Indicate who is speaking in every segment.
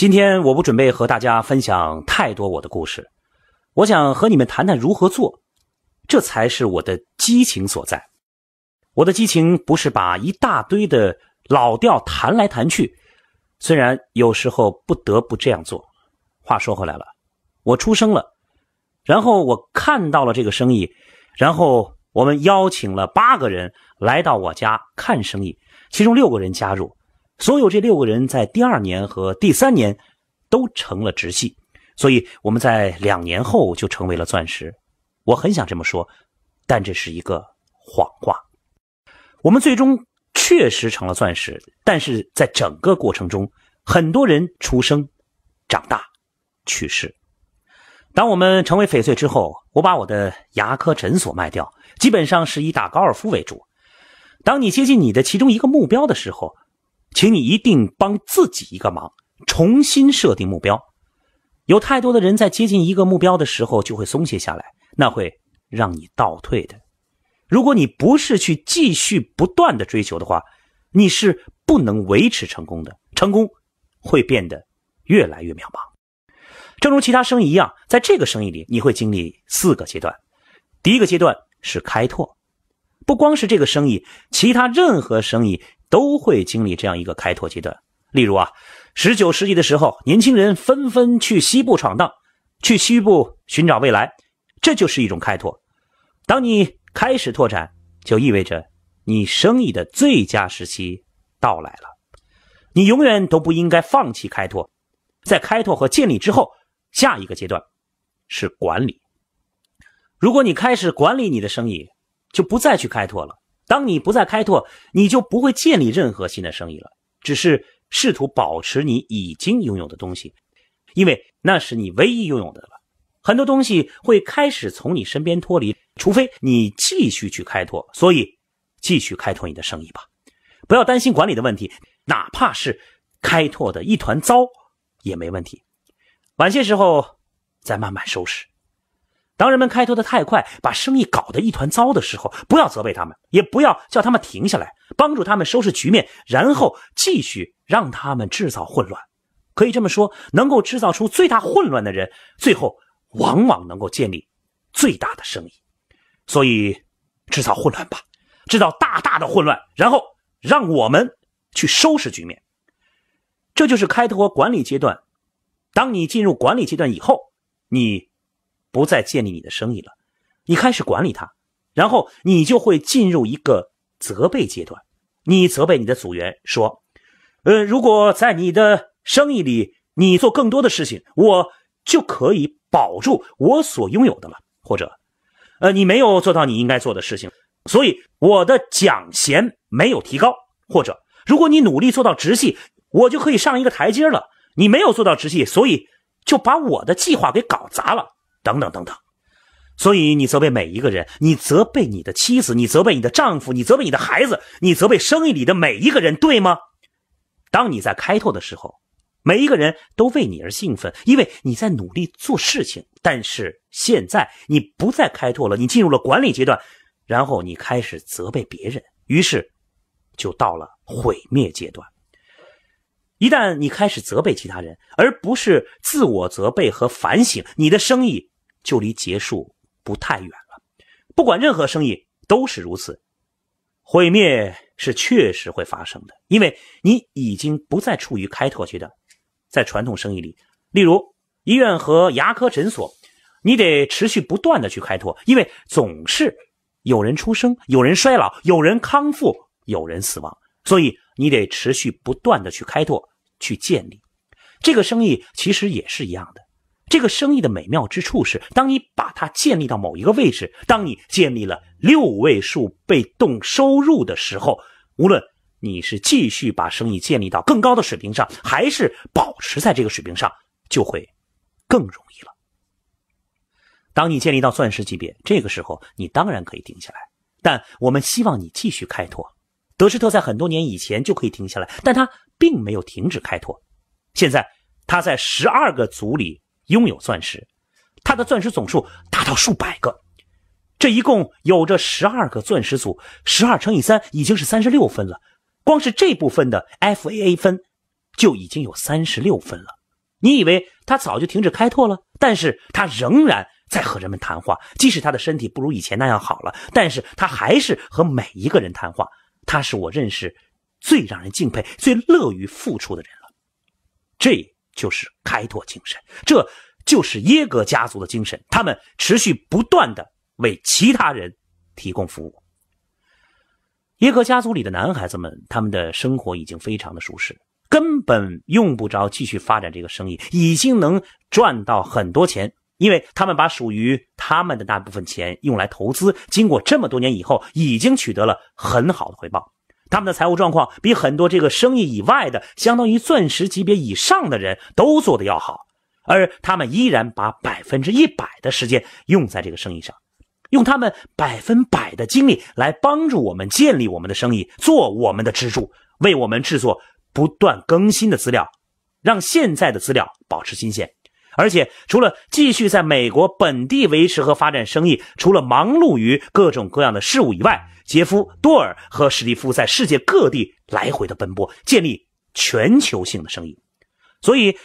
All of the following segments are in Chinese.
Speaker 1: 今天我不准备和大家分享太多我的故事，我想和你们谈谈如何做，这才是我的激情所在。我的激情不是把一大堆的老调谈来谈去，虽然有时候不得不这样做。话说回来了，我出生了，然后我看到了这个生意，然后我们邀请了八个人来到我家看生意，其中六个人加入。所有这六个人在第二年和第三年都成了直系，所以我们在两年后就成为了钻石。我很想这么说，但这是一个谎话。我们最终确实成了钻石，但是在整个过程中，很多人出生、长大、去世。当我们成为翡翠之后，我把我的牙科诊所卖掉，基本上是以打高尔夫为主。当你接近你的其中一个目标的时候。请你一定帮自己一个忙，重新设定目标。有太多的人在接近一个目标的时候就会松懈下来，那会让你倒退的。如果你不是去继续不断的追求的话，你是不能维持成功的，成功会变得越来越渺茫。正如其他生意一样，在这个生意里，你会经历四个阶段。第一个阶段是开拓。不光是这个生意，其他任何生意都会经历这样一个开拓阶段。例如啊，十九世纪的时候，年轻人纷纷去西部闯荡，去西部寻找未来，这就是一种开拓。当你开始拓展，就意味着你生意的最佳时期到来了。你永远都不应该放弃开拓。在开拓和建立之后，下一个阶段是管理。如果你开始管理你的生意，就不再去开拓了。当你不再开拓，你就不会建立任何新的生意了，只是试图保持你已经拥有的东西，因为那是你唯一拥有的了。很多东西会开始从你身边脱离，除非你继续去开拓。所以，继续开拓你的生意吧，不要担心管理的问题，哪怕是开拓的一团糟也没问题，晚些时候再慢慢收拾。当人们开拓的太快，把生意搞得一团糟的时候，不要责备他们，也不要叫他们停下来，帮助他们收拾局面，然后继续让他们制造混乱。可以这么说，能够制造出最大混乱的人，最后往往能够建立最大的生意。所以，制造混乱吧，制造大大的混乱，然后让我们去收拾局面。这就是开拓管理阶段。当你进入管理阶段以后，你。不再建立你的生意了，你开始管理它，然后你就会进入一个责备阶段。你责备你的组员说：“呃，如果在你的生意里你做更多的事情，我就可以保住我所拥有的了。”或者，“呃，你没有做到你应该做的事情，所以我的奖衔没有提高。”或者，“如果你努力做到直系，我就可以上一个台阶了。你没有做到直系，所以就把我的计划给搞砸了。”等等等等，所以你责备每一个人，你责备你的妻子，你责备你的丈夫，你责备你的孩子，你责备生意里的每一个人，对吗？当你在开拓的时候，每一个人都为你而兴奋，因为你在努力做事情。但是现在你不再开拓了，你进入了管理阶段，然后你开始责备别人，于是就到了毁灭阶段。一旦你开始责备其他人，而不是自我责备和反省，你的生意。就离结束不太远了。不管任何生意都是如此，毁灭是确实会发生的，因为你已经不再处于开拓阶段。在传统生意里，例如医院和牙科诊所，你得持续不断的去开拓，因为总是有人出生、有人衰老、有人康复、有人死亡，所以你得持续不断的去开拓、去建立。这个生意其实也是一样的。这个生意的美妙之处是，当你把它建立到某一个位置，当你建立了六位数被动收入的时候，无论你是继续把生意建立到更高的水平上，还是保持在这个水平上，就会更容易了。当你建立到钻石级别，这个时候你当然可以停下来，但我们希望你继续开拓。德施特在很多年以前就可以停下来，但他并没有停止开拓。现在他在十二个组里。拥有钻石，他的钻石总数达到数百个，这一共有着十二个钻石组，十二乘以三已经是三十六分了。光是这部分的 F A A 分就已经有三十六分了。你以为他早就停止开拓了？但是他仍然在和人们谈话，即使他的身体不如以前那样好了，但是他还是和每一个人谈话。他是我认识最让人敬佩、最乐于付出的人了。这。就是开拓精神，这就是耶格家族的精神。他们持续不断的为其他人提供服务。耶格家族里的男孩子们，他们的生活已经非常的舒适，根本用不着继续发展这个生意，已经能赚到很多钱，因为他们把属于他们的那部分钱用来投资。经过这么多年以后，已经取得了很好的回报。他们的财务状况比很多这个生意以外的，相当于钻石级别以上的人都做的要好，而他们依然把百分之一百的时间用在这个生意上，用他们百分百的精力来帮助我们建立我们的生意，做我们的支柱，为我们制作不断更新的资料，让现在的资料保持新鲜。而且，除了继续在美国本地维持和发展生意，除了忙碌于各种各样的事务以外，杰夫·多尔和史蒂夫在世界各地来回的奔波，建立全球性的生意。所以，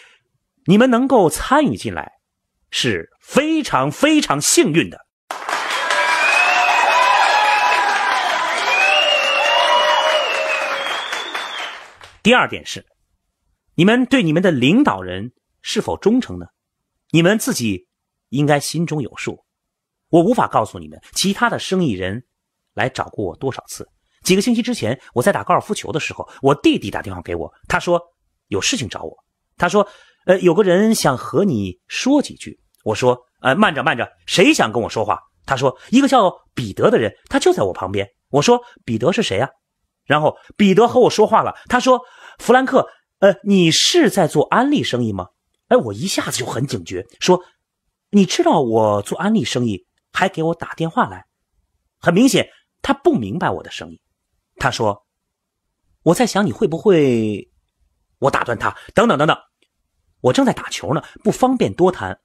Speaker 1: 你们能够参与进来是非常非常幸运的。第二点是，你们对你们的领导人是否忠诚呢？你们自己应该心中有数。我无法告诉你们其他的生意人。来找过我多少次？几个星期之前，我在打高尔夫球的时候，我弟弟打电话给我，他说有事情找我。他说，呃，有个人想和你说几句。我说，呃，慢着慢着，谁想跟我说话？他说，一个叫彼得的人，他就在我旁边。我说，彼得是谁呀？然后彼得和我说话了，他说，弗兰克，呃，你是在做安利生意吗？哎，我一下子就很警觉，说，你知道我做安利生意还给我打电话来，很明显。他不明白我的生意，他说：“我在想你会不会？”我打断他：“等等等等，我正在打球呢，不方便多谈。”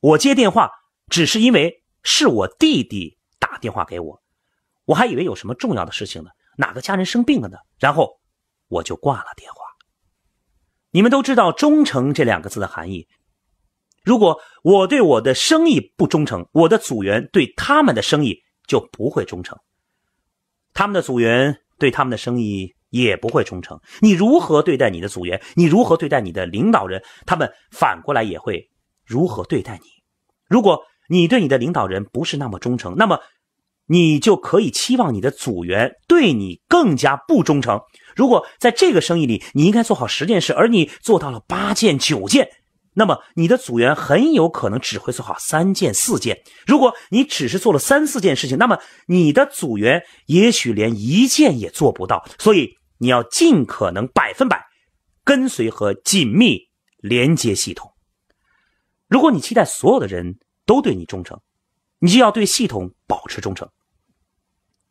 Speaker 1: 我接电话只是因为是我弟弟打电话给我，我还以为有什么重要的事情呢，哪个家人生病了呢？然后我就挂了电话。你们都知道“忠诚”这两个字的含义，如果我对我的生意不忠诚，我的组员对他们的生意就不会忠诚。他们的组员对他们的生意也不会忠诚。你如何对待你的组员，你如何对待你的领导人，他们反过来也会如何对待你。如果你对你的领导人不是那么忠诚，那么你就可以期望你的组员对你更加不忠诚。如果在这个生意里，你应该做好十件事，而你做到了八件、九件。那么你的组员很有可能只会做好三件、四件。如果你只是做了三四件事情，那么你的组员也许连一件也做不到。所以你要尽可能百分百跟随和紧密连接系统。如果你期待所有的人都对你忠诚，你就要对系统保持忠诚。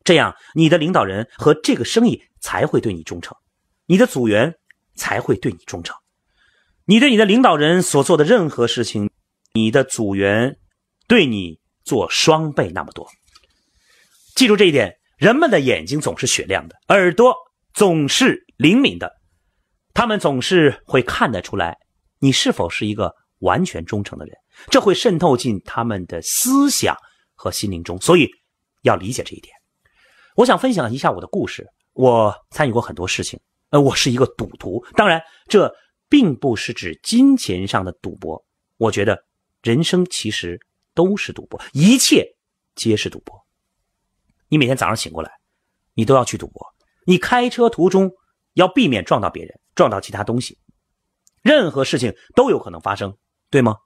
Speaker 1: 这样你的领导人和这个生意才会对你忠诚，你的组员才会对你忠诚。你对你的领导人所做的任何事情，你的组员对你做双倍那么多。记住这一点，人们的眼睛总是雪亮的，耳朵总是灵敏的，他们总是会看得出来你是否是一个完全忠诚的人。这会渗透进他们的思想和心灵中，所以要理解这一点。我想分享一下我的故事。我参与过很多事情，呃，我是一个赌徒，当然这。并不是指金钱上的赌博，我觉得人生其实都是赌博，一切皆是赌博。你每天早上醒过来，你都要去赌博；你开车途中要避免撞到别人、撞到其他东西。任何事情都有可能发生，对吗？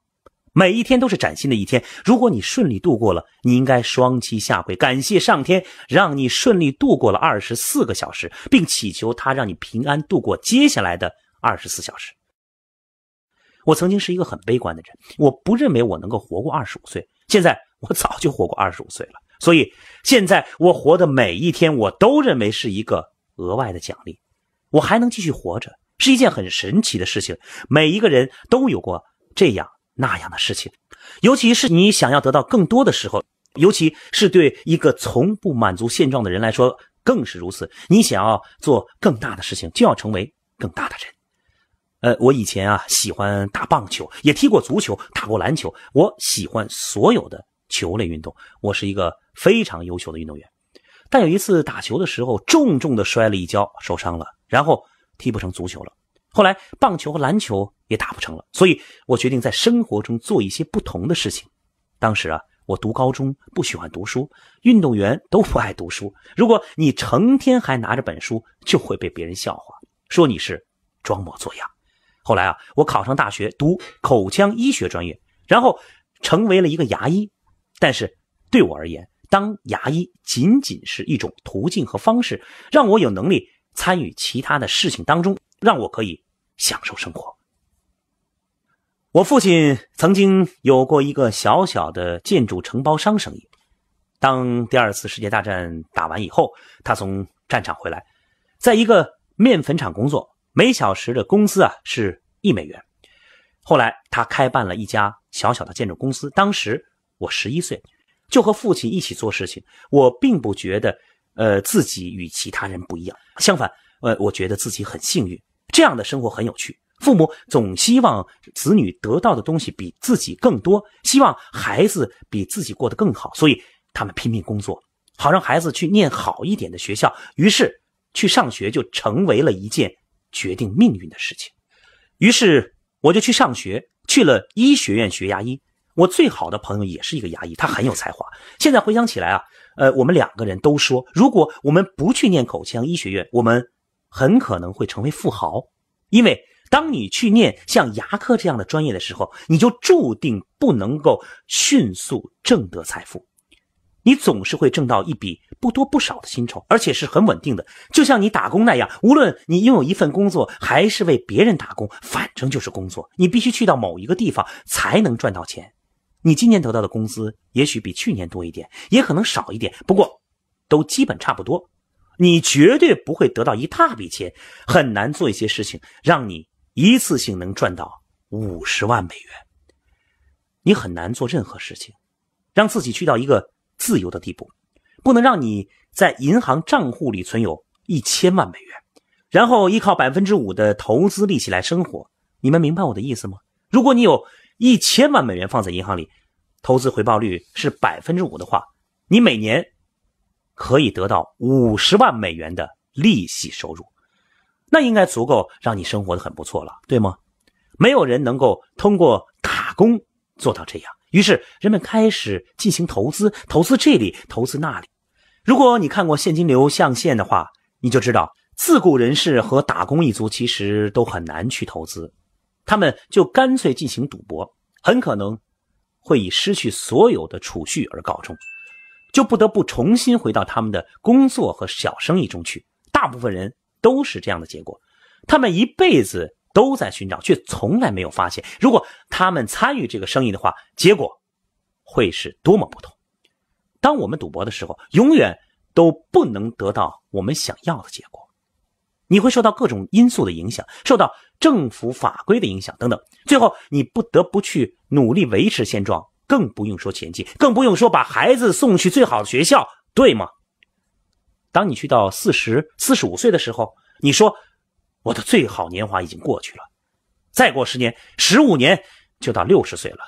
Speaker 1: 每一天都是崭新的一天。如果你顺利度过了，你应该双膝下跪，感谢上天让你顺利度过了二十四个小时，并祈求他让你平安度过接下来的二十四小时。我曾经是一个很悲观的人，我不认为我能够活过二十五岁。现在我早就活过二十五岁了，所以现在我活的每一天，我都认为是一个额外的奖励。我还能继续活着，是一件很神奇的事情。每一个人都有过这样那样的事情，尤其是你想要得到更多的时候，尤其是对一个从不满足现状的人来说更是如此。你想要做更大的事情，就要成为更大的人。呃，我以前啊喜欢打棒球，也踢过足球，打过篮球。我喜欢所有的球类运动。我是一个非常优秀的运动员，但有一次打球的时候，重重的摔了一跤，受伤了，然后踢不成足球了。后来棒球和篮球也打不成了，所以我决定在生活中做一些不同的事情。当时啊，我读高中不喜欢读书，运动员都不爱读书。如果你成天还拿着本书，就会被别人笑话，说你是装模作样。后来啊，我考上大学，读口腔医学专业，然后成为了一个牙医。但是对我而言，当牙医仅仅是一种途径和方式，让我有能力参与其他的事情当中，让我可以享受生活。我父亲曾经有过一个小小的建筑承包商生意。当第二次世界大战打完以后，他从战场回来，在一个面粉厂工作。每小时的工资啊是一美元，后来他开办了一家小小的建筑公司。当时我十一岁，就和父亲一起做事情。我并不觉得，呃，自己与其他人不一样。相反，呃，我觉得自己很幸运，这样的生活很有趣。父母总希望子女得到的东西比自己更多，希望孩子比自己过得更好，所以他们拼命工作，好让孩子去念好一点的学校。于是，去上学就成为了一件。决定命运的事情，于是我就去上学，去了医学院学牙医。我最好的朋友也是一个牙医，他很有才华。现在回想起来啊，呃，我们两个人都说，如果我们不去念口腔医学院，我们很可能会成为富豪，因为当你去念像牙科这样的专业的时候，你就注定不能够迅速挣得财富，你总是会挣到一笔。不多不少的薪酬，而且是很稳定的，就像你打工那样。无论你拥有一份工作，还是为别人打工，反正就是工作。你必须去到某一个地方才能赚到钱。你今年得到的工资也许比去年多一点，也可能少一点，不过都基本差不多。你绝对不会得到一大笔钱，很难做一些事情让你一次性能赚到五十万美元。你很难做任何事情，让自己去到一个自由的地步。不能让你在银行账户里存有一千万美元，然后依靠百分之五的投资利息来生活。你们明白我的意思吗？如果你有一千万美元放在银行里，投资回报率是百分之五的话，你每年可以得到五十万美元的利息收入，那应该足够让你生活的很不错了，对吗？没有人能够通过打工做到这样。于是，人们开始进行投资，投资这里，投资那里。如果你看过《现金流象限》的话，你就知道，自雇人士和打工一族其实都很难去投资，他们就干脆进行赌博，很可能会以失去所有的储蓄而告终，就不得不重新回到他们的工作和小生意中去。大部分人都是这样的结果，他们一辈子。都在寻找，却从来没有发现。如果他们参与这个生意的话，结果会是多么不同！当我们赌博的时候，永远都不能得到我们想要的结果。你会受到各种因素的影响，受到政府法规的影响等等。最后，你不得不去努力维持现状，更不用说前进，更不用说把孩子送去最好的学校，对吗？当你去到四十四、十五岁的时候，你说。我的最好年华已经过去了，再过十年、十五年就到六十岁了。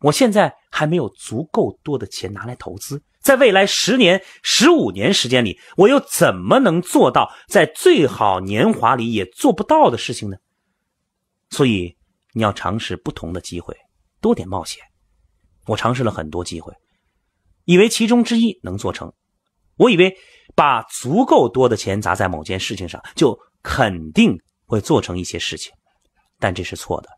Speaker 1: 我现在还没有足够多的钱拿来投资，在未来十年、十五年时间里，我又怎么能做到在最好年华里也做不到的事情呢？所以，你要尝试不同的机会，多点冒险。我尝试了很多机会，以为其中之一能做成，我以为把足够多的钱砸在某件事情上就。肯定会做成一些事情，但这是错的。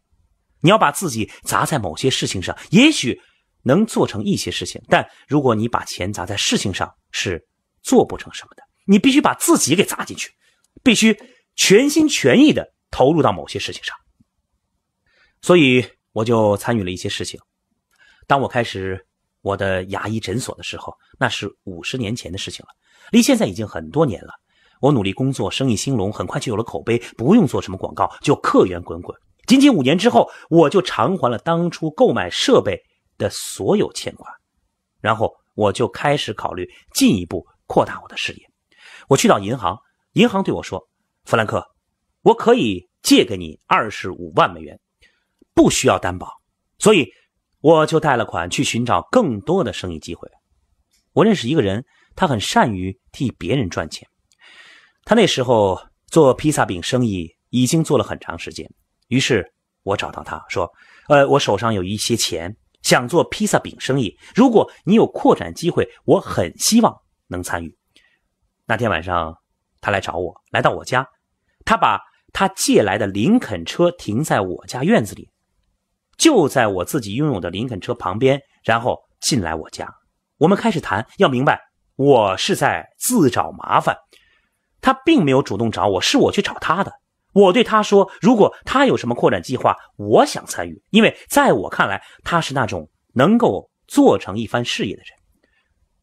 Speaker 1: 你要把自己砸在某些事情上，也许能做成一些事情。但如果你把钱砸在事情上，是做不成什么的。你必须把自己给砸进去，必须全心全意的投入到某些事情上。所以我就参与了一些事情。当我开始我的牙医诊所的时候，那是五十年前的事情了，离现在已经很多年了。我努力工作，生意兴隆，很快就有了口碑，不用做什么广告，就客源滚滚。仅仅五年之后，我就偿还了当初购买设备的所有欠款，然后我就开始考虑进一步扩大我的事业。我去到银行，银行对我说：“弗兰克，我可以借给你二十五万美元，不需要担保。”所以，我就贷了款去寻找更多的生意机会。我认识一个人，他很善于替别人赚钱。他那时候做披萨饼生意已经做了很长时间，于是我找到他说：“呃，我手上有一些钱，想做披萨饼生意。如果你有扩展机会，我很希望能参与。”那天晚上，他来找我，来到我家，他把他借来的林肯车停在我家院子里，就在我自己拥有的林肯车旁边，然后进来我家。我们开始谈，要明白，我是在自找麻烦。他并没有主动找我，是我去找他的。我对他说：“如果他有什么扩展计划，我想参与，因为在我看来，他是那种能够做成一番事业的人。”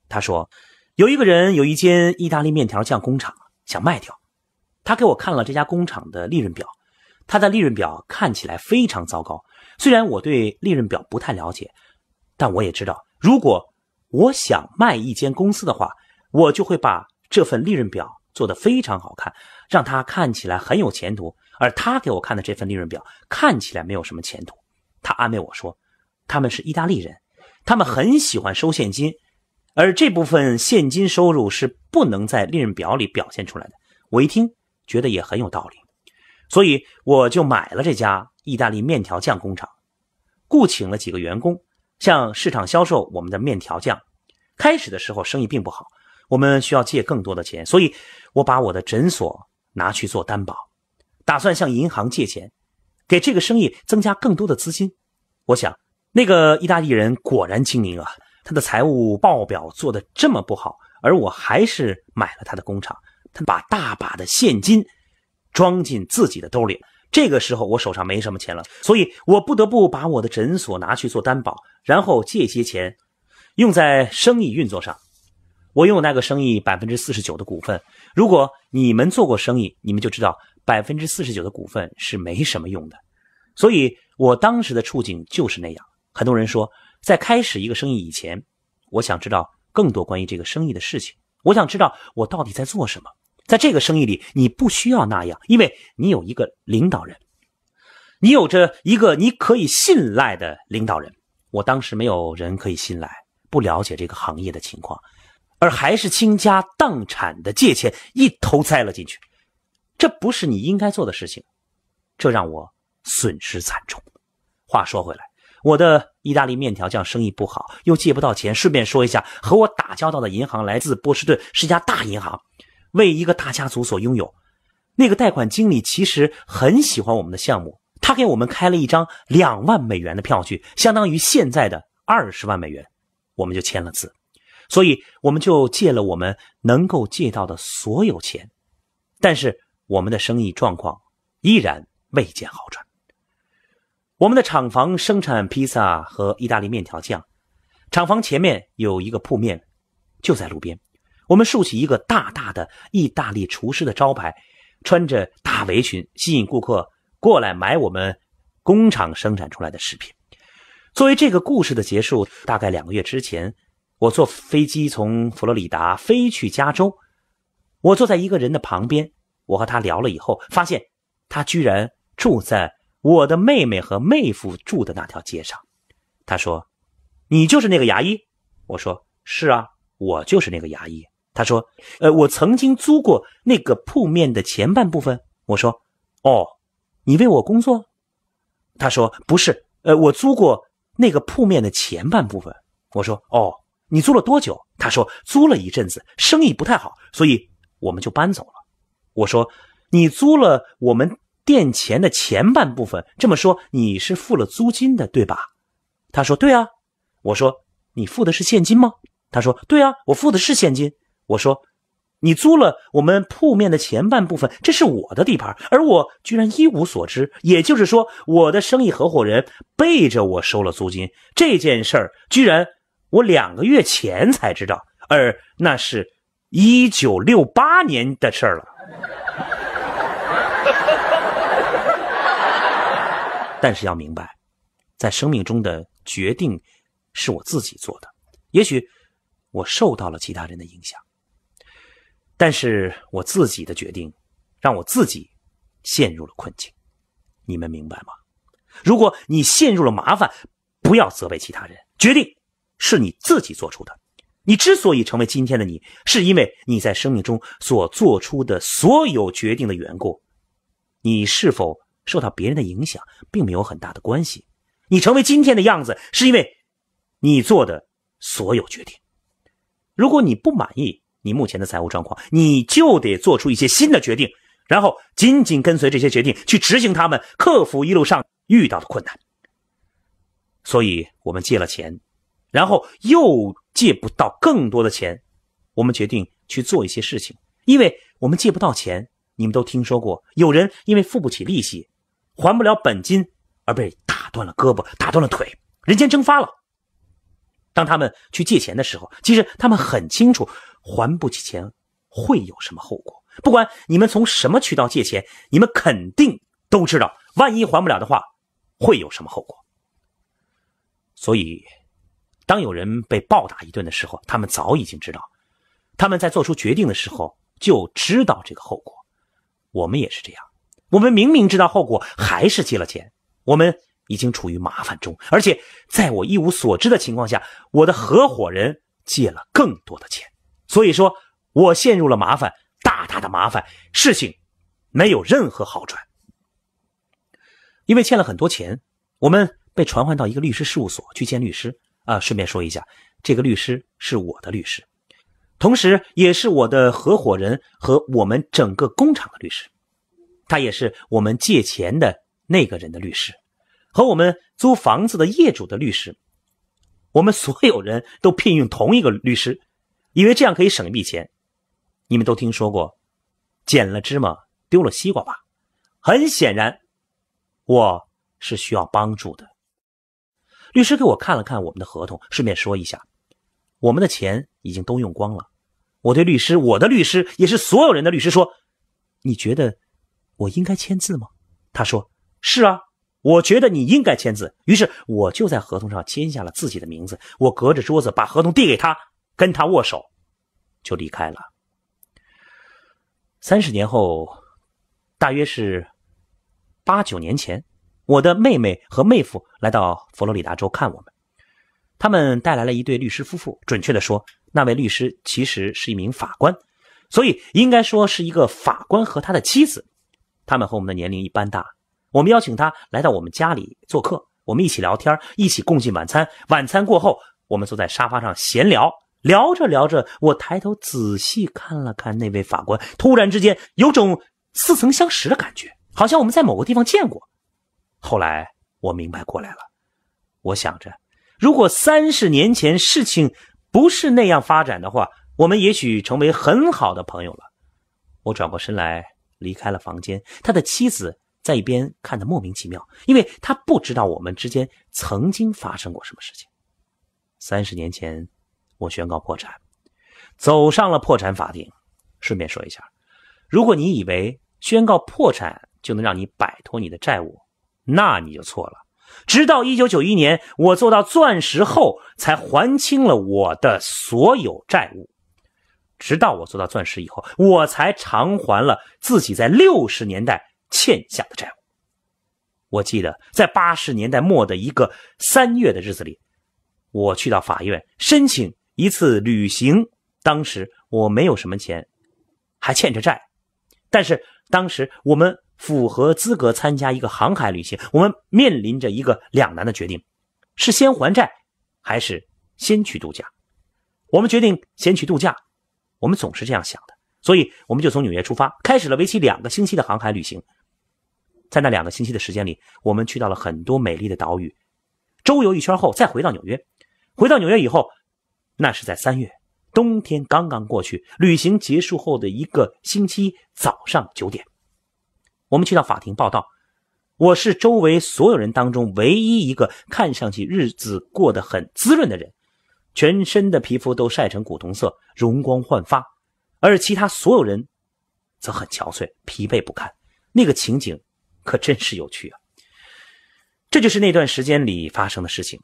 Speaker 1: 他说：“有一个人有一间意大利面条酱工厂想卖掉，他给我看了这家工厂的利润表，他的利润表看起来非常糟糕。虽然我对利润表不太了解，但我也知道，如果我想卖一间公司的话，我就会把这份利润表。”做得非常好看，让他看起来很有前途。而他给我看的这份利润表看起来没有什么前途。他安慰我说：“他们是意大利人，他们很喜欢收现金，而这部分现金收入是不能在利润表里表现出来的。”我一听觉得也很有道理，所以我就买了这家意大利面条酱工厂，雇请了几个员工，向市场销售我们的面条酱。开始的时候生意并不好，我们需要借更多的钱，所以。我把我的诊所拿去做担保，打算向银行借钱，给这个生意增加更多的资金。我想，那个意大利人果然精明啊，他的财务报表做的这么不好，而我还是买了他的工厂，他把大把的现金装进自己的兜里。这个时候，我手上没什么钱了，所以我不得不把我的诊所拿去做担保，然后借些钱用在生意运作上。我拥有那个生意百分之四十九的股份。如果你们做过生意，你们就知道百分之四十九的股份是没什么用的。所以我当时的处境就是那样。很多人说，在开始一个生意以前，我想知道更多关于这个生意的事情。我想知道我到底在做什么。在这个生意里，你不需要那样，因为你有一个领导人，你有着一个你可以信赖的领导人。我当时没有人可以信赖，不了解这个行业的情况。而还是倾家荡产的借钱一头栽了进去，这不是你应该做的事情，这让我损失惨重。话说回来，我的意大利面条酱生意不好，又借不到钱。顺便说一下，和我打交道的银行来自波士顿，是一家大银行，为一个大家族所拥有。那个贷款经理其实很喜欢我们的项目，他给我们开了一张两万美元的票据，相当于现在的二十万美元，我们就签了字。所以，我们就借了我们能够借到的所有钱，但是我们的生意状况依然未见好转。我们的厂房生产披萨和意大利面条酱，厂房前面有一个铺面，就在路边。我们竖起一个大大的意大利厨师的招牌，穿着大围裙，吸引顾客过来买我们工厂生产出来的食品。作为这个故事的结束，大概两个月之前。我坐飞机从佛罗里达飞去加州，我坐在一个人的旁边，我和他聊了以后，发现他居然住在我的妹妹和妹夫住的那条街上。他说：“你就是那个牙医？”我说：“是啊，我就是那个牙医。”他说：“呃，我曾经租过那个铺面的前半部分。”我说：“哦，你为我工作？”他说：“不是，呃，我租过那个铺面的前半部分。”我说：“哦。”你租了多久？他说租了一阵子，生意不太好，所以我们就搬走了。我说你租了我们店前的前半部分，这么说你是付了租金的，对吧？他说对啊。我说你付的是现金吗？他说对啊，我付的是现金。我说你租了我们铺面的前半部分，这是我的地盘，而我居然一无所知，也就是说，我的生意合伙人背着我收了租金，这件事儿居然。我两个月前才知道，而那是，一九六八年的事儿了。但是要明白，在生命中的决定，是我自己做的。也许，我受到了其他人的影响，但是我自己的决定，让我自己，陷入了困境。你们明白吗？如果你陷入了麻烦，不要责备其他人，决定。是你自己做出的。你之所以成为今天的你，是因为你在生命中所做出的所有决定的缘故。你是否受到别人的影响，并没有很大的关系。你成为今天的样子，是因为你做的所有决定。如果你不满意你目前的财务状况，你就得做出一些新的决定，然后紧紧跟随这些决定去执行它们，克服一路上遇到的困难。所以我们借了钱。然后又借不到更多的钱，我们决定去做一些事情，因为我们借不到钱。你们都听说过，有人因为付不起利息，还不了本金，而被打断了胳膊，打断了腿，人间蒸发了。当他们去借钱的时候，其实他们很清楚还不起钱会有什么后果。不管你们从什么渠道借钱，你们肯定都知道，万一还不了的话，会有什么后果。所以。当有人被暴打一顿的时候，他们早已经知道；他们在做出决定的时候就知道这个后果。我们也是这样，我们明明知道后果，还是借了钱。我们已经处于麻烦中，而且在我一无所知的情况下，我的合伙人借了更多的钱。所以说我陷入了麻烦，大大的麻烦。事情没有任何好转，因为欠了很多钱，我们被传唤到一个律师事务所去见律师。啊，顺便说一下，这个律师是我的律师，同时也是我的合伙人和我们整个工厂的律师。他也是我们借钱的那个人的律师，和我们租房子的业主的律师。我们所有人都聘用同一个律师，以为这样可以省一笔钱。你们都听说过“捡了芝麻丢了西瓜”吧？很显然，我是需要帮助的。律师给我看了看我们的合同，顺便说一下，我们的钱已经都用光了。我对律师，我的律师也是所有人的律师说：“你觉得我应该签字吗？”他说：“是啊，我觉得你应该签字。”于是我就在合同上签下了自己的名字。我隔着桌子把合同递给他，跟他握手，就离开了。三十年后，大约是八九年前。我的妹妹和妹夫来到佛罗里达州看我们，他们带来了一对律师夫妇。准确的说，那位律师其实是一名法官，所以应该说是一个法官和他的妻子。他们和我们的年龄一般大。我们邀请他来到我们家里做客，我们一起聊天，一起共进晚餐。晚餐过后，我们坐在沙发上闲聊，聊着聊着，我抬头仔细看了看那位法官，突然之间有种似曾相识的感觉，好像我们在某个地方见过。后来我明白过来了，我想着，如果三十年前事情不是那样发展的话，我们也许成为很好的朋友了。我转过身来离开了房间，他的妻子在一边看得莫名其妙，因为他不知道我们之间曾经发生过什么事情。三十年前，我宣告破产，走上了破产法庭。顺便说一下，如果你以为宣告破产就能让你摆脱你的债务，那你就错了。直到一九九一年，我做到钻石后，才还清了我的所有债务。直到我做到钻石以后，我才偿还了自己在六十年代欠下的债务。我记得在八十年代末的一个三月的日子里，我去到法院申请一次履行。当时我没有什么钱，还欠着债，但是当时我们。符合资格参加一个航海旅行，我们面临着一个两难的决定：是先还债，还是先去度假？我们决定先去度假。我们总是这样想的，所以我们就从纽约出发，开始了为期两个星期的航海旅行。在那两个星期的时间里，我们去到了很多美丽的岛屿，周游一圈后再回到纽约。回到纽约以后，那是在三月，冬天刚刚过去。旅行结束后的一个星期早上九点。我们去到法庭报道，我是周围所有人当中唯一一个看上去日子过得很滋润的人，全身的皮肤都晒成古铜色，容光焕发，而其他所有人则很憔悴，疲惫不堪。那个情景可真是有趣啊！这就是那段时间里发生的事情。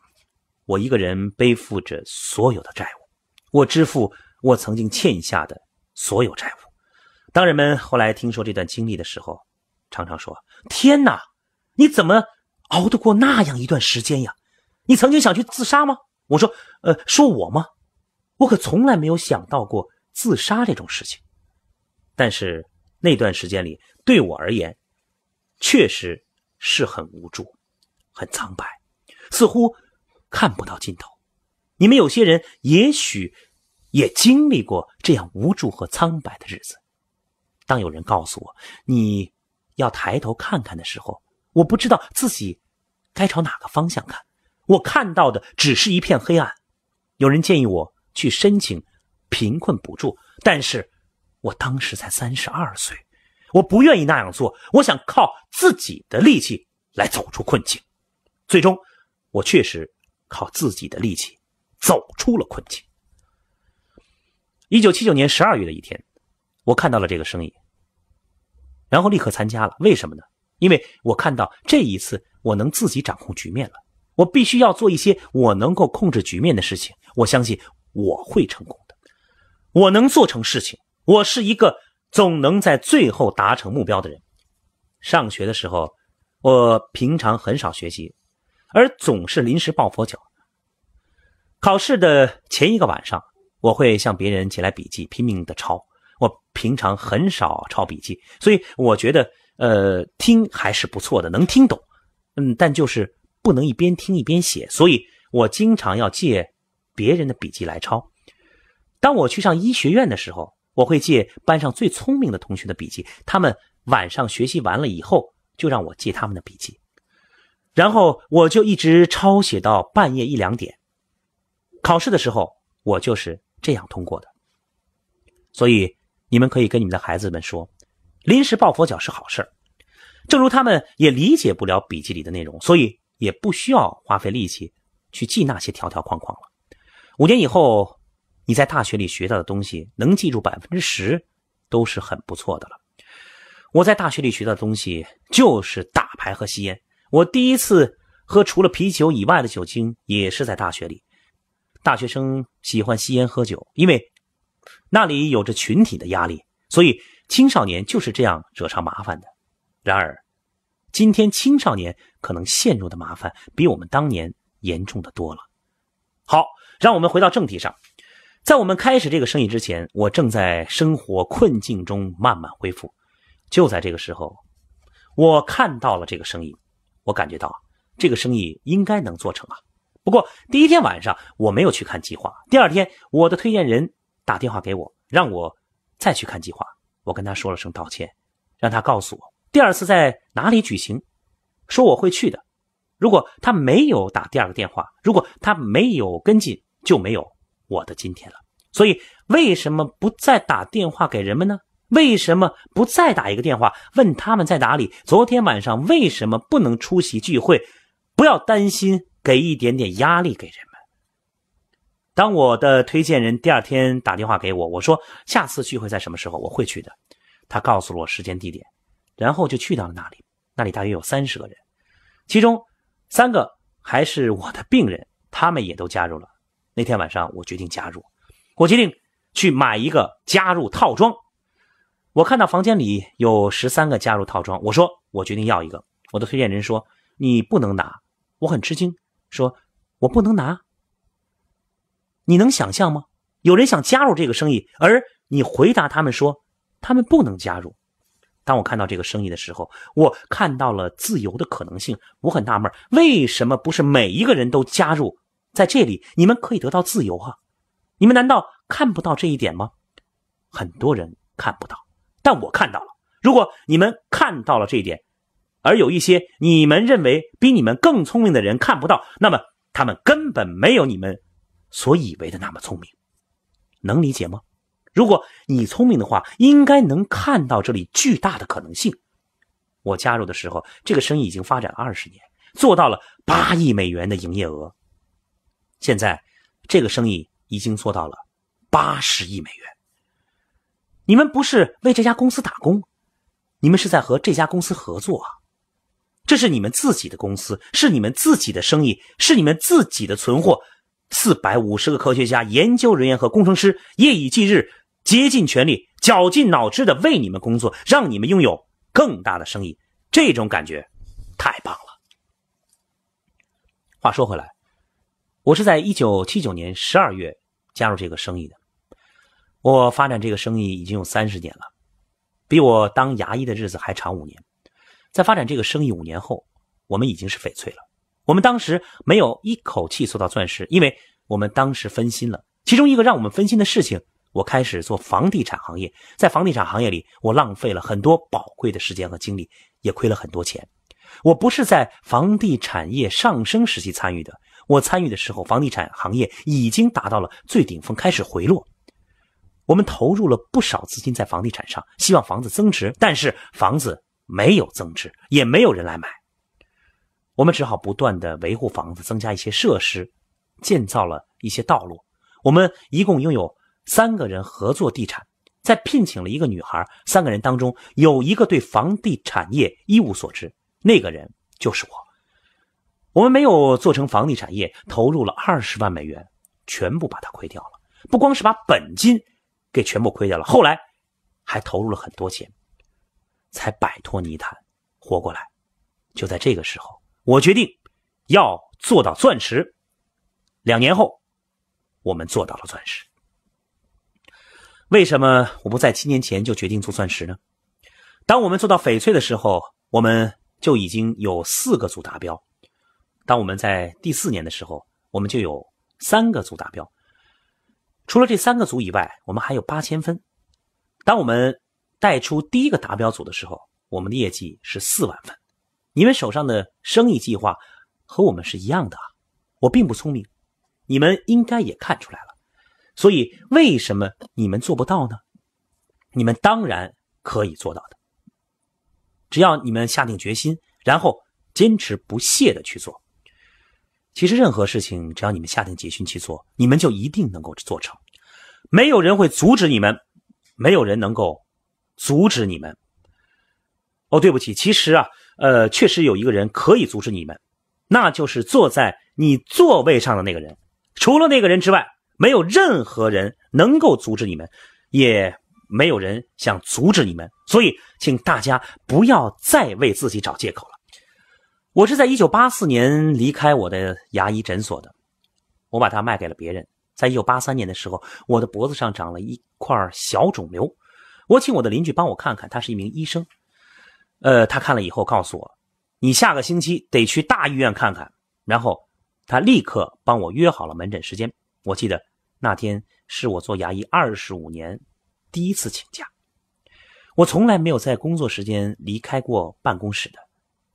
Speaker 1: 我一个人背负着所有的债务，我支付我曾经欠下的所有债务。当人们后来听说这段经历的时候，常常说：“天哪，你怎么熬得过那样一段时间呀？你曾经想去自杀吗？”我说：“呃，说我吗？我可从来没有想到过自杀这种事情。但是那段时间里，对我而言，确实是很无助、很苍白，似乎看不到尽头。你们有些人也许也经历过这样无助和苍白的日子。当有人告诉我你……”要抬头看看的时候，我不知道自己该朝哪个方向看。我看到的只是一片黑暗。有人建议我去申请贫困补助，但是我当时才三十二岁，我不愿意那样做。我想靠自己的力气来走出困境。最终，我确实靠自己的力气走出了困境。一九七九年十二月的一天，我看到了这个生意。然后立刻参加了，为什么呢？因为我看到这一次我能自己掌控局面了，我必须要做一些我能够控制局面的事情。我相信我会成功的，我能做成事情。我是一个总能在最后达成目标的人。上学的时候，我平常很少学习，而总是临时抱佛脚。考试的前一个晚上，我会向别人借来笔记，拼命的抄。平常很少抄笔记，所以我觉得，呃，听还是不错的，能听懂，嗯，但就是不能一边听一边写，所以我经常要借别人的笔记来抄。当我去上医学院的时候，我会借班上最聪明的同学的笔记，他们晚上学习完了以后，就让我借他们的笔记，然后我就一直抄写到半夜一两点。考试的时候，我就是这样通过的，所以。你们可以跟你们的孩子们说，临时抱佛脚是好事儿。正如他们也理解不了笔记里的内容，所以也不需要花费力气去记那些条条框框了。五年以后，你在大学里学到的东西能记住百分之十，都是很不错的了。我在大学里学到的东西就是打牌和吸烟。我第一次喝除了啤酒以外的酒精也是在大学里。大学生喜欢吸烟喝酒，因为。那里有着群体的压力，所以青少年就是这样惹上麻烦的。然而，今天青少年可能陷入的麻烦比我们当年严重的多了。好，让我们回到正题上。在我们开始这个生意之前，我正在生活困境中慢慢恢复。就在这个时候，我看到了这个生意，我感觉到这个生意应该能做成啊。不过第一天晚上我没有去看计划，第二天我的推荐人。打电话给我，让我再去看计划。我跟他说了声道歉，让他告诉我第二次在哪里举行，说我会去的。如果他没有打第二个电话，如果他没有跟进，就没有我的今天了。所以，为什么不再打电话给人们呢？为什么不再打一个电话问他们在哪里？昨天晚上为什么不能出席聚会？不要担心，给一点点压力给人。当我的推荐人第二天打电话给我，我说下次聚会在什么时候？我会去的。他告诉了我时间地点，然后就去到了那里。那里大约有三十个人，其中三个还是我的病人，他们也都加入了。那天晚上，我决定加入，我决定去买一个加入套装。我看到房间里有十三个加入套装，我说我决定要一个。我的推荐人说你不能拿，我很吃惊，说我不能拿。你能想象吗？有人想加入这个生意，而你回答他们说，他们不能加入。当我看到这个生意的时候，我看到了自由的可能性。我很纳闷，为什么不是每一个人都加入？在这里，你们可以得到自由啊！你们难道看不到这一点吗？很多人看不到，但我看到了。如果你们看到了这一点，而有一些你们认为比你们更聪明的人看不到，那么他们根本没有你们。所以为的那么聪明，能理解吗？如果你聪明的话，应该能看到这里巨大的可能性。我加入的时候，这个生意已经发展了二十年，做到了八亿美元的营业额。现在这个生意已经做到了八十亿美元。你们不是为这家公司打工，你们是在和这家公司合作啊！这是你们自己的公司，是你们自己的生意，是你们自己的存货。四百五十个科学家、研究人员和工程师夜以继日、竭尽全力、绞尽脑汁的为你们工作，让你们拥有更大的生意。这种感觉太棒了。话说回来，我是在一九七九年十二月加入这个生意的。我发展这个生意已经有三十年了，比我当牙医的日子还长五年。在发展这个生意五年后，我们已经是翡翠了。我们当时没有一口气做到钻石，因为我们当时分心了。其中一个让我们分心的事情，我开始做房地产行业。在房地产行业里，我浪费了很多宝贵的时间和精力，也亏了很多钱。我不是在房地产业上升时期参与的，我参与的时候，房地产行业已经达到了最顶峰，开始回落。我们投入了不少资金在房地产上，希望房子增值，但是房子没有增值，也没有人来买。我们只好不断的维护房子，增加一些设施，建造了一些道路。我们一共拥有三个人合作地产，在聘请了一个女孩。三个人当中有一个对房地产业一无所知，那个人就是我。我们没有做成房地产业，投入了二十万美元，全部把它亏掉了。不光是把本金给全部亏掉了，后来还投入了很多钱，才摆脱泥潭，活过来。就在这个时候。我决定要做到钻石。两年后，我们做到了钻石。为什么我不在七年前就决定做钻石呢？当我们做到翡翠的时候，我们就已经有四个组达标。当我们在第四年的时候，我们就有三个组达标。除了这三个组以外，我们还有八千分。当我们带出第一个达标组的时候，我们的业绩是四万分。你们手上的生意计划和我们是一样的啊，我并不聪明，你们应该也看出来了，所以为什么你们做不到呢？你们当然可以做到的，只要你们下定决心，然后坚持不懈的去做。其实任何事情，只要你们下定决心去做，你们就一定能够做成，没有人会阻止你们，没有人能够阻止你们。哦，对不起，其实啊。呃，确实有一个人可以阻止你们，那就是坐在你座位上的那个人。除了那个人之外，没有任何人能够阻止你们，也没有人想阻止你们。所以，请大家不要再为自己找借口了。我是在一九八四年离开我的牙医诊所的，我把它卖给了别人。在一九八三年的时候，我的脖子上长了一块小肿瘤，我请我的邻居帮我看看，他是一名医生。呃，他看了以后告诉我，你下个星期得去大医院看看。然后，他立刻帮我约好了门诊时间。我记得那天是我做牙医二十五年第一次请假，我从来没有在工作时间离开过办公室的。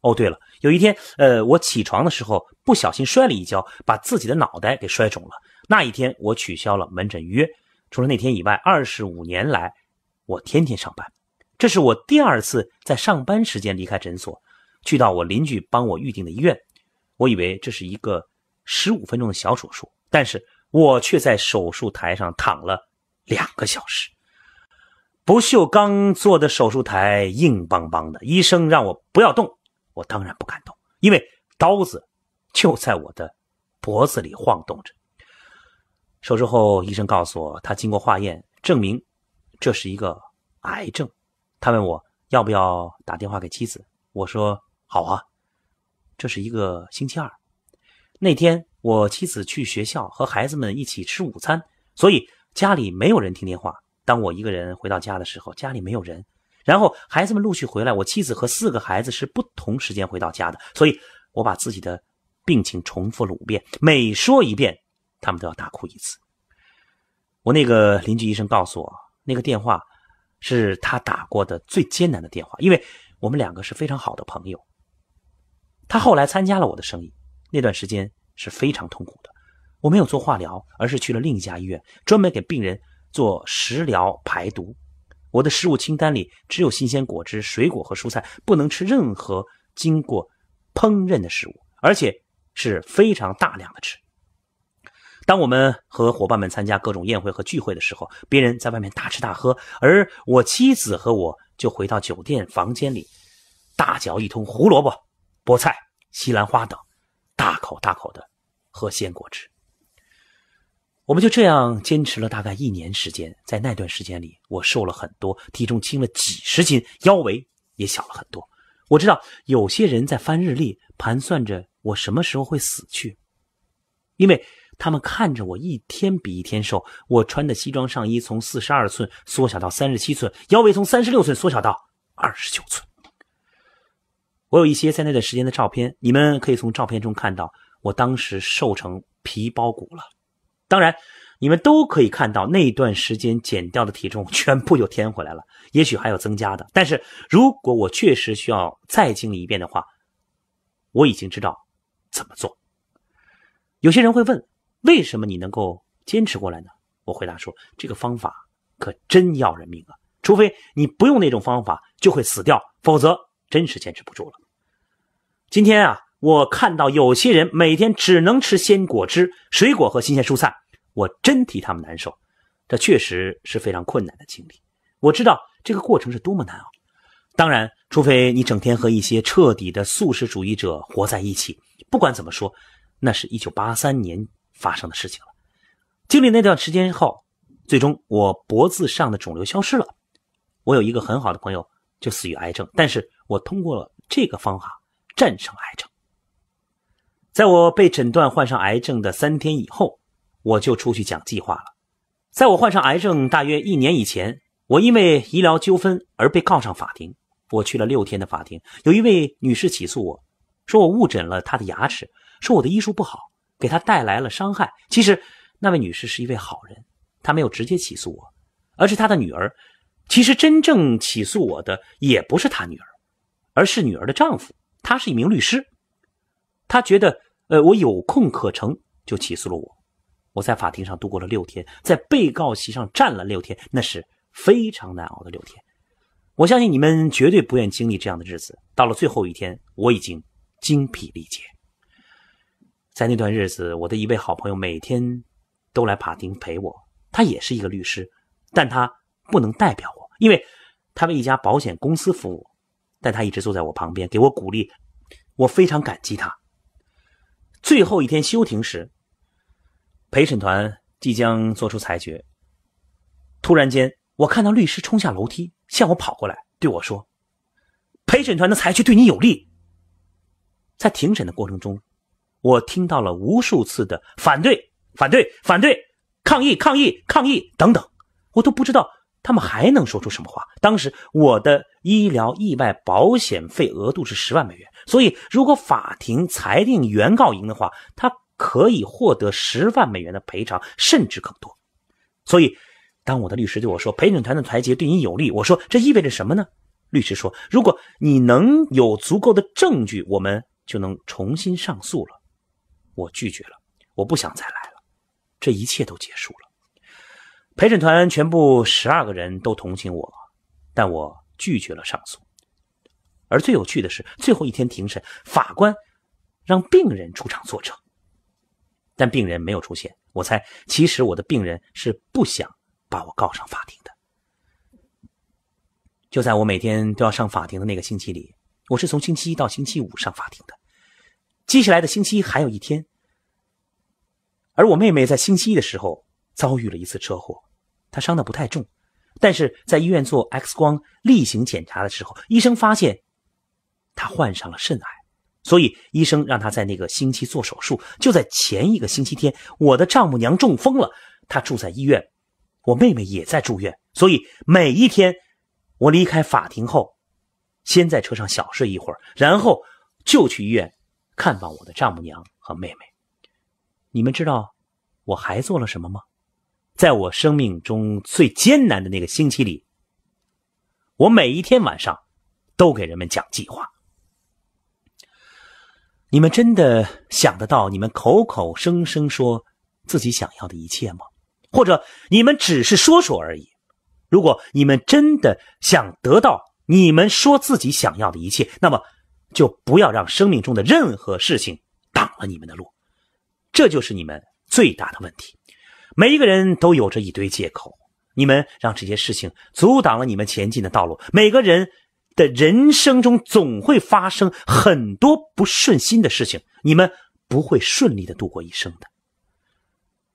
Speaker 1: 哦，对了，有一天，呃，我起床的时候不小心摔了一跤，把自己的脑袋给摔肿了。那一天我取消了门诊约。除了那天以外，二十五年来我天天上班。这是我第二次在上班时间离开诊所，去到我邻居帮我预定的医院。我以为这是一个十五分钟的小手术，但是我却在手术台上躺了两个小时。不锈钢做的手术台硬邦邦的，医生让我不要动，我当然不敢动，因为刀子就在我的脖子里晃动着。手术后，医生告诉我，他经过化验证明这是一个癌症。他问我要不要打电话给妻子，我说好啊。这是一个星期二，那天我妻子去学校和孩子们一起吃午餐，所以家里没有人听电话。当我一个人回到家的时候，家里没有人。然后孩子们陆续回来，我妻子和四个孩子是不同时间回到家的，所以我把自己的病情重复了五遍，每说一遍，他们都要大哭一次。我那个邻居医生告诉我，那个电话。是他打过的最艰难的电话，因为我们两个是非常好的朋友。他后来参加了我的生意，那段时间是非常痛苦的。我没有做化疗，而是去了另一家医院，专门给病人做食疗排毒。我的食物清单里只有新鲜果汁、水果和蔬菜，不能吃任何经过烹饪的食物，而且是非常大量的吃。当我们和伙伴们参加各种宴会和聚会的时候，别人在外面大吃大喝，而我妻子和我就回到酒店房间里，大嚼一通胡萝卜、菠菜、西兰花等，大口大口地喝鲜果汁。我们就这样坚持了大概一年时间，在那段时间里，我瘦了很多，体重轻了几十斤，腰围也小了很多。我知道有些人在翻日历，盘算着我什么时候会死去，因为。他们看着我一天比一天瘦，我穿的西装上衣从四十二寸缩小到三十七寸，腰围从三十六寸缩小到二十九寸。我有一些在那段时间的照片，你们可以从照片中看到我当时瘦成皮包骨了。当然，你们都可以看到那段时间减掉的体重全部又添回来了，也许还有增加的。但是如果我确实需要再经历一遍的话，我已经知道怎么做。有些人会问。为什么你能够坚持过来呢？我回答说：“这个方法可真要人命啊！除非你不用那种方法就会死掉，否则真是坚持不住了。”今天啊，我看到有些人每天只能吃鲜果汁、水果和新鲜蔬菜，我真替他们难受。这确实是非常困难的经历。我知道这个过程是多么难熬。当然，除非你整天和一些彻底的素食主义者活在一起。不管怎么说，那是一九八三年。发生的事情了。经历那段时间后，最终我脖子上的肿瘤消失了。我有一个很好的朋友就死于癌症，但是我通过了这个方法战胜癌症。在我被诊断患上癌症的三天以后，我就出去讲计划了。在我患上癌症大约一年以前，我因为医疗纠纷而被告上法庭。我去了六天的法庭，有一位女士起诉我说我误诊了她的牙齿，说我的医术不好。给他带来了伤害。其实那位女士是一位好人，她没有直接起诉我，而是她的女儿。其实真正起诉我的也不是她女儿，而是女儿的丈夫。他是一名律师，他觉得呃我有空可乘，就起诉了我。我在法庭上度过了六天，在被告席上站了六天，那是非常难熬的六天。我相信你们绝对不愿经历这样的日子。到了最后一天，我已经精疲力竭。在那段日子，我的一位好朋友每天都来法庭陪我。他也是一个律师，但他不能代表我，因为他为一家保险公司服务。但他一直坐在我旁边，给我鼓励，我非常感激他。最后一天休庭时，陪审团即将做出裁决。突然间，我看到律师冲下楼梯，向我跑过来，对我说：“陪审团的裁决对你有利。”在庭审的过程中。我听到了无数次的反对、反对、反对、抗议、抗议、抗议等等，我都不知道他们还能说出什么话。当时我的医疗意外保险费额度是十万美元，所以如果法庭裁定原告赢的话，他可以获得十万美元的赔偿，甚至更多。所以，当我的律师对我说“陪审团的裁决对你有利”，我说这意味着什么呢？律师说：“如果你能有足够的证据，我们就能重新上诉了。”我拒绝了，我不想再来了，这一切都结束了。陪审团全部十二个人都同情我，但我拒绝了上诉。而最有趣的是，最后一天庭审，法官让病人出场作证，但病人没有出现。我猜，其实我的病人是不想把我告上法庭的。就在我每天都要上法庭的那个星期里，我是从星期一到星期五上法庭的。接下来的星期还有一天，而我妹妹在星期一的时候遭遇了一次车祸，她伤的不太重，但是在医院做 X 光例行检查的时候，医生发现她患上了肾癌，所以医生让她在那个星期做手术。就在前一个星期天，我的丈母娘中风了，她住在医院，我妹妹也在住院，所以每一天我离开法庭后，先在车上小睡一会儿，然后就去医院。看望我的丈母娘和妹妹，你们知道我还做了什么吗？在我生命中最艰难的那个星期里，我每一天晚上都给人们讲计划。你们真的想得到？你们口口声声说自己想要的一切吗？或者你们只是说说而已？如果你们真的想得到你们说自己想要的一切，那么。就不要让生命中的任何事情挡了你们的路，这就是你们最大的问题。每一个人都有着一堆借口，你们让这些事情阻挡了你们前进的道路。每个人的人生中总会发生很多不顺心的事情，你们不会顺利的度过一生的。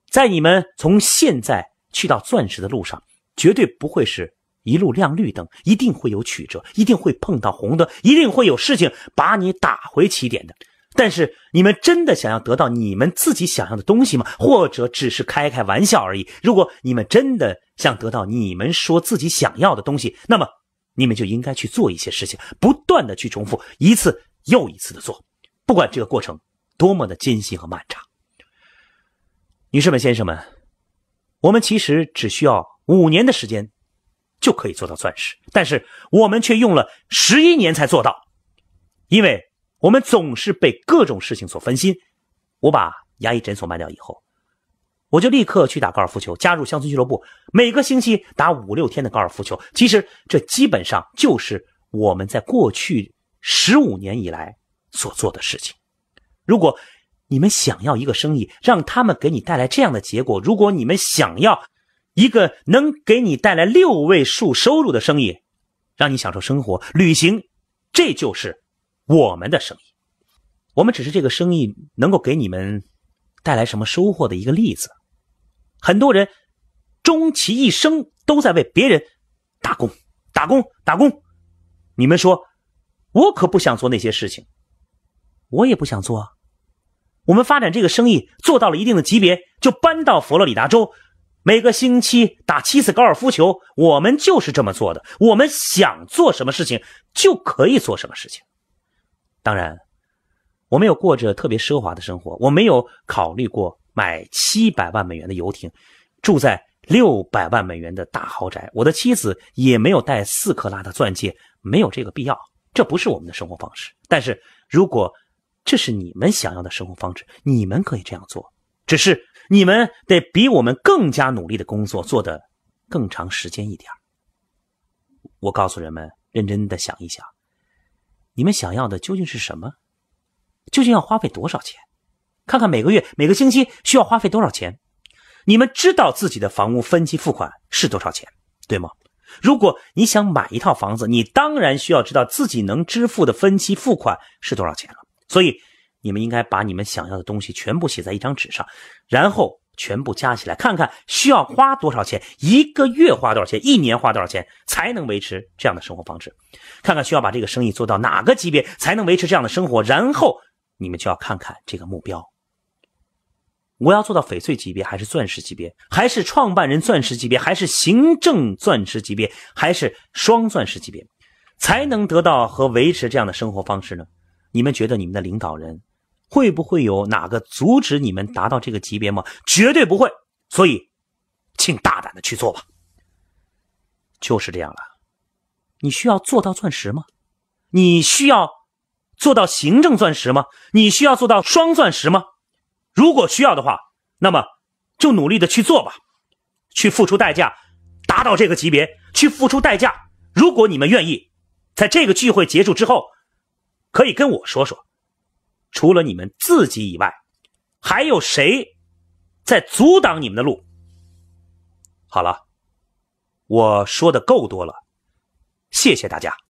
Speaker 1: 在你们从现在去到钻石的路上，绝对不会是。一路亮绿灯，一定会有曲折，一定会碰到红灯，一定会有事情把你打回起点的。但是，你们真的想要得到你们自己想要的东西吗？或者只是开开玩笑而已？如果你们真的想得到你们说自己想要的东西，那么你们就应该去做一些事情，不断的去重复，一次又一次的做，不管这个过程多么的艰辛和漫长。女士们、先生们，我们其实只需要五年的时间。就可以做到钻石，但是我们却用了十一年才做到，因为我们总是被各种事情所分心。我把牙医诊所卖掉以后，我就立刻去打高尔夫球，加入乡村俱乐部，每个星期打五六天的高尔夫球。其实这基本上就是我们在过去十五年以来所做的事情。如果你们想要一个生意，让他们给你带来这样的结果；如果你们想要，一个能给你带来六位数收入的生意，让你享受生活、旅行，这就是我们的生意。我们只是这个生意能够给你们带来什么收获的一个例子。很多人终其一生都在为别人打工、打工、打工。你们说，我可不想做那些事情，我也不想做。我们发展这个生意做到了一定的级别，就搬到佛罗里达州。每个星期打七次高尔夫球，我们就是这么做的。我们想做什么事情就可以做什么事情。当然，我没有过着特别奢华的生活，我没有考虑过买七百万美元的游艇，住在六百万美元的大豪宅。我的妻子也没有戴四克拉的钻戒，没有这个必要。这不是我们的生活方式。但是如果这是你们想要的生活方式，你们可以这样做。只是。你们得比我们更加努力的工作，做得更长时间一点。我告诉人们，认真的想一想，你们想要的究竟是什么？究竟要花费多少钱？看看每个月、每个星期需要花费多少钱？你们知道自己的房屋分期付款是多少钱，对吗？如果你想买一套房子，你当然需要知道自己能支付的分期付款是多少钱了。所以。你们应该把你们想要的东西全部写在一张纸上，然后全部加起来，看看需要花多少钱，一个月花多少钱，一年花多少钱才能维持这样的生活方式？看看需要把这个生意做到哪个级别才能维持这样的生活？然后你们就要看看这个目标：我要做到翡翠级别，还是钻石级别，还是创办人钻石级别，还是行政钻石级别，还是双钻石级别，才能得到和维持这样的生活方式呢？你们觉得你们的领导人？会不会有哪个阻止你们达到这个级别吗？绝对不会。所以，请大胆的去做吧。就是这样了。你需要做到钻石吗？你需要做到行政钻石吗？你需要做到双钻石吗？如果需要的话，那么就努力的去做吧，去付出代价，达到这个级别，去付出代价。如果你们愿意，在这个聚会结束之后，可以跟我说说。除了你们自己以外，还有谁在阻挡你们的路？好了，我说的够多了，谢谢大家。